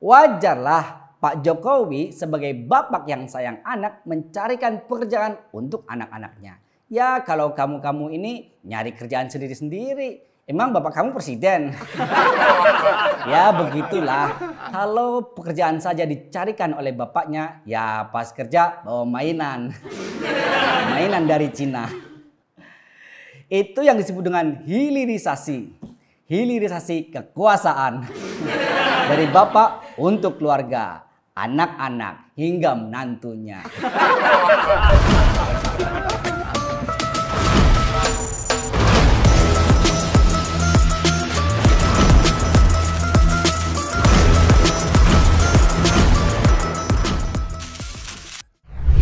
Wajarlah Pak Jokowi sebagai bapak yang sayang anak mencarikan pekerjaan untuk anak-anaknya. Ya kalau kamu-kamu ini nyari kerjaan sendiri-sendiri. Emang bapak kamu presiden? ya begitulah. Kalau pekerjaan saja dicarikan oleh bapaknya, ya pas kerja bawa mainan. mainan dari Cina. Itu yang disebut dengan hilirisasi. Hilirisasi kekuasaan. dari bapak untuk keluarga, anak-anak hingga menantunya.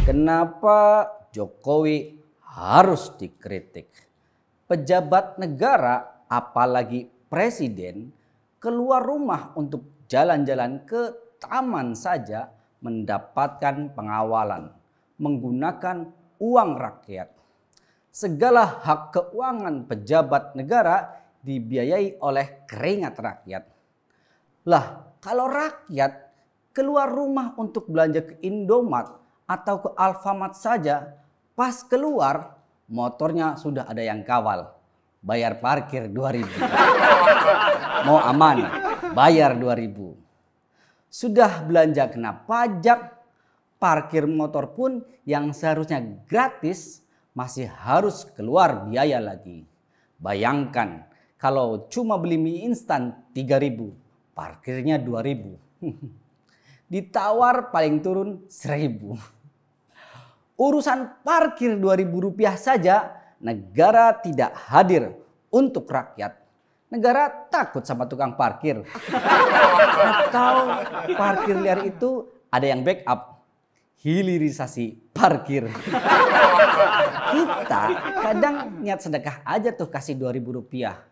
Kenapa Jokowi harus dikritik? Pejabat negara, apalagi presiden, keluar rumah untuk jalan-jalan ke taman saja mendapatkan pengawalan menggunakan uang rakyat. Segala hak keuangan pejabat negara dibiayai oleh keringat rakyat. Lah, kalau rakyat keluar rumah untuk belanja ke Indomaret atau ke Alfamart saja, pas keluar motornya sudah ada yang kawal. Bayar parkir 2000. Mau aman bayar 2000. Sudah belanja kena pajak, parkir motor pun yang seharusnya gratis masih harus keluar biaya lagi. Bayangkan kalau cuma beli mie instan 3000, parkirnya 2000. Ditawar paling turun 1000. Urusan parkir 2000 rupiah saja negara tidak hadir untuk rakyat negara takut sama tukang parkir. Atau parkir liar itu ada yang backup. Hilirisasi parkir. Kita kadang niat sedekah aja tuh kasih dua ribu rupiah.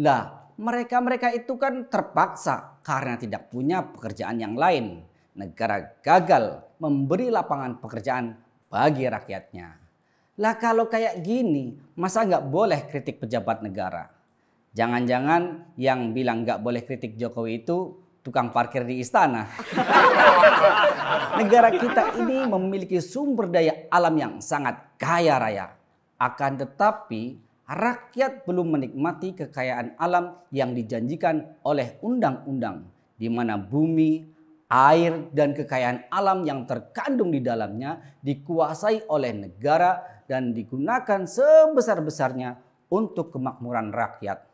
Lah mereka-mereka itu kan terpaksa karena tidak punya pekerjaan yang lain. Negara gagal memberi lapangan pekerjaan bagi rakyatnya. Lah kalau kayak gini, masa nggak boleh kritik pejabat negara? Jangan-jangan yang bilang gak boleh kritik Jokowi itu tukang parkir di istana. Negara kita ini memiliki sumber daya alam yang sangat kaya raya. Akan tetapi rakyat belum menikmati kekayaan alam yang dijanjikan oleh undang-undang. Di mana bumi, air, dan kekayaan alam yang terkandung di dalamnya dikuasai oleh negara dan digunakan sebesar-besarnya untuk kemakmuran rakyat.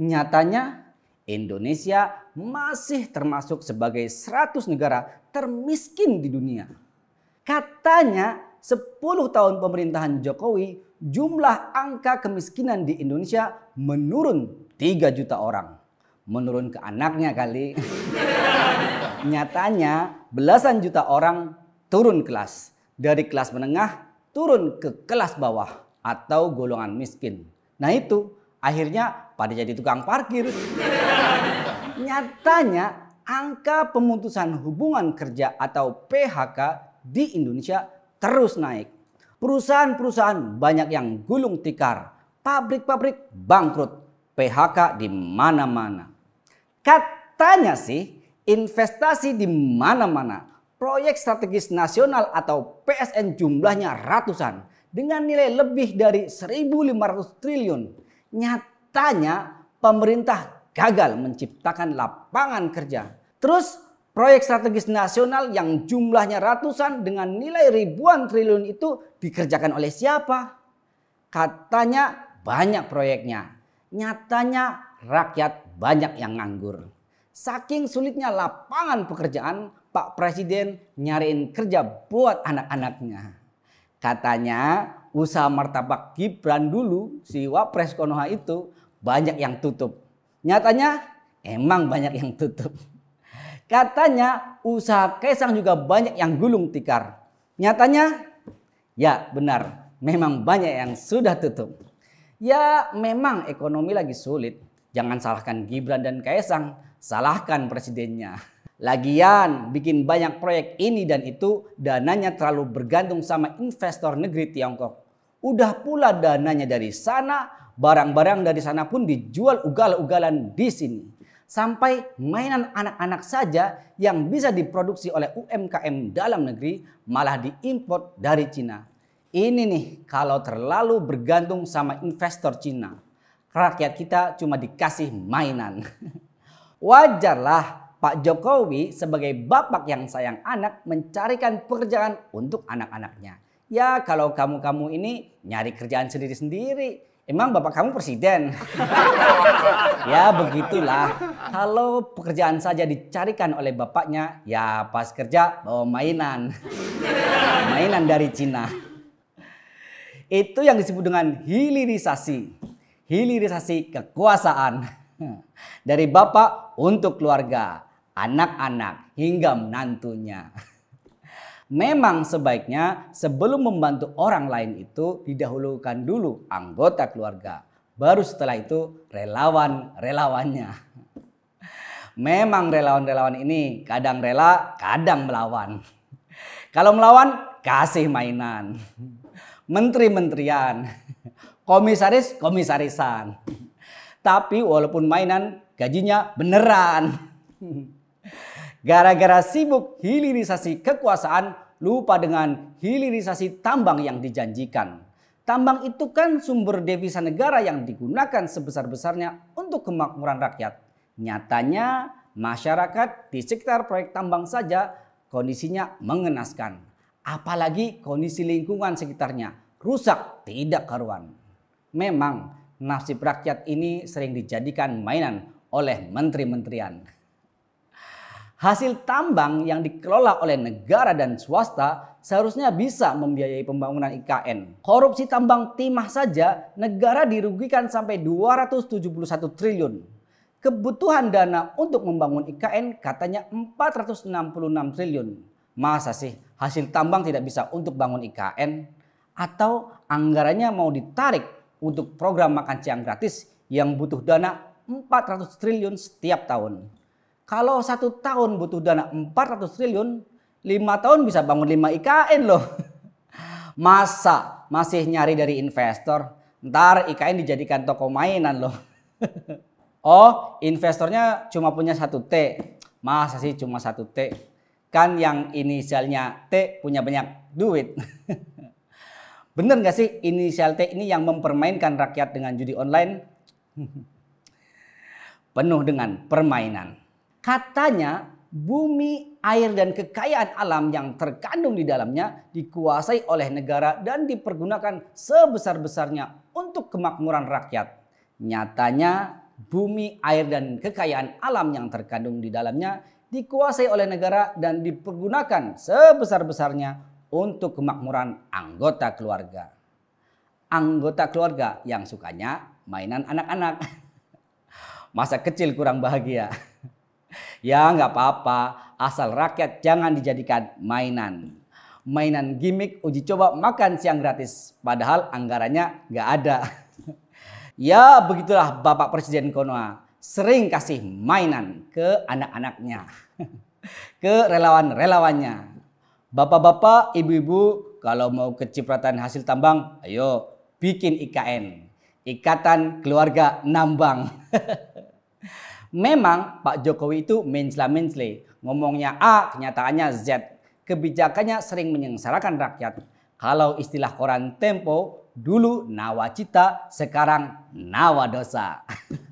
Nyatanya Indonesia masih termasuk sebagai 100 negara termiskin di dunia. Katanya 10 tahun pemerintahan Jokowi jumlah angka kemiskinan di Indonesia menurun 3 juta orang. Menurun ke anaknya kali. Nyatanya belasan juta orang turun kelas. Dari kelas menengah turun ke kelas bawah atau golongan miskin. Nah itu Akhirnya pada jadi tukang parkir. Nyatanya angka pemutusan hubungan kerja atau PHK di Indonesia terus naik. Perusahaan-perusahaan banyak yang gulung tikar, pabrik-pabrik bangkrut, PHK di mana-mana. Katanya sih investasi di mana-mana, proyek strategis nasional atau PSN jumlahnya ratusan dengan nilai lebih dari 1.500 triliun Nyatanya pemerintah gagal menciptakan lapangan kerja. Terus proyek strategis nasional yang jumlahnya ratusan dengan nilai ribuan triliun itu dikerjakan oleh siapa? Katanya banyak proyeknya. Nyatanya rakyat banyak yang nganggur. Saking sulitnya lapangan pekerjaan, Pak Presiden nyariin kerja buat anak-anaknya. Katanya usaha martabak Gibran dulu si Wapres Konoha itu banyak yang tutup. Nyatanya emang banyak yang tutup. Katanya usaha Kaisang juga banyak yang gulung tikar. Nyatanya ya benar memang banyak yang sudah tutup. Ya memang ekonomi lagi sulit. Jangan salahkan Gibran dan Kaisang, salahkan presidennya. Lagian bikin banyak proyek ini dan itu dananya terlalu bergantung sama investor negeri Tiongkok. Udah pula dananya dari sana, barang-barang dari sana pun dijual ugal-ugalan di sini. Sampai mainan anak-anak saja yang bisa diproduksi oleh UMKM dalam negeri malah diimpor dari Cina. Ini nih kalau terlalu bergantung sama investor Cina. Rakyat kita cuma dikasih mainan. Wajarlah Pak Jokowi sebagai bapak yang sayang anak mencarikan pekerjaan untuk anak-anaknya. Ya kalau kamu-kamu ini nyari kerjaan sendiri-sendiri, Emang bapak kamu presiden? ya begitulah. Kalau pekerjaan saja dicarikan oleh bapaknya, ya pas kerja bawa mainan. mainan dari Cina. Itu yang disebut dengan hilirisasi. Hilirisasi kekuasaan. Dari bapak untuk keluarga anak-anak hingga menantunya. Memang sebaiknya sebelum membantu orang lain itu didahulukan dulu anggota keluarga. Baru setelah itu relawan-relawannya. Memang relawan-relawan ini kadang rela, kadang melawan. Kalau melawan, kasih mainan. Menteri-menterian. Komisaris-komisarisan. Tapi walaupun mainan, gajinya beneran. Gara-gara sibuk hilirisasi kekuasaan, lupa dengan hilirisasi tambang yang dijanjikan. Tambang itu kan sumber devisa negara yang digunakan sebesar-besarnya untuk kemakmuran rakyat. Nyatanya masyarakat di sekitar proyek tambang saja kondisinya mengenaskan. Apalagi kondisi lingkungan sekitarnya rusak tidak karuan. Memang nasib rakyat ini sering dijadikan mainan oleh menteri-menterian. Hasil tambang yang dikelola oleh negara dan swasta seharusnya bisa membiayai pembangunan IKN. Korupsi tambang timah saja negara dirugikan sampai 271 triliun. Kebutuhan dana untuk membangun IKN katanya 466 triliun. Masa sih hasil tambang tidak bisa untuk bangun IKN? Atau anggarannya mau ditarik untuk program makan siang gratis yang butuh dana 400 triliun setiap tahun. Kalau satu tahun butuh dana 400 triliun, lima tahun bisa bangun 5 IKN loh. Masa masih nyari dari investor? Ntar IKN dijadikan toko mainan loh. oh, investornya cuma punya satu T. Masa sih cuma satu T? Kan yang inisialnya T punya banyak duit. Bener gak sih inisial T ini yang mempermainkan rakyat dengan judi online? Penuh dengan permainan. Katanya bumi, air dan kekayaan alam yang terkandung di dalamnya dikuasai oleh negara dan dipergunakan sebesar-besarnya untuk kemakmuran rakyat. Nyatanya bumi, air dan kekayaan alam yang terkandung di dalamnya dikuasai oleh negara dan dipergunakan sebesar-besarnya untuk kemakmuran anggota keluarga. Anggota keluarga yang sukanya mainan anak-anak. Masa kecil kurang bahagia ya nggak apa-apa, asal rakyat jangan dijadikan mainan. Mainan gimmick uji coba makan siang gratis, padahal anggarannya nggak ada. ya begitulah Bapak Presiden Konoha sering kasih mainan ke anak-anaknya, ke relawan-relawannya. Bapak-bapak, ibu-ibu, kalau mau kecipratan hasil tambang, ayo bikin IKN, Ikatan Keluarga Nambang. Memang Pak Jokowi itu mencela-mencela, ngomongnya A, kenyataannya Z. Kebijakannya sering menyengsarakan rakyat. Kalau istilah koran Tempo, dulu nawacita, sekarang nawadosa.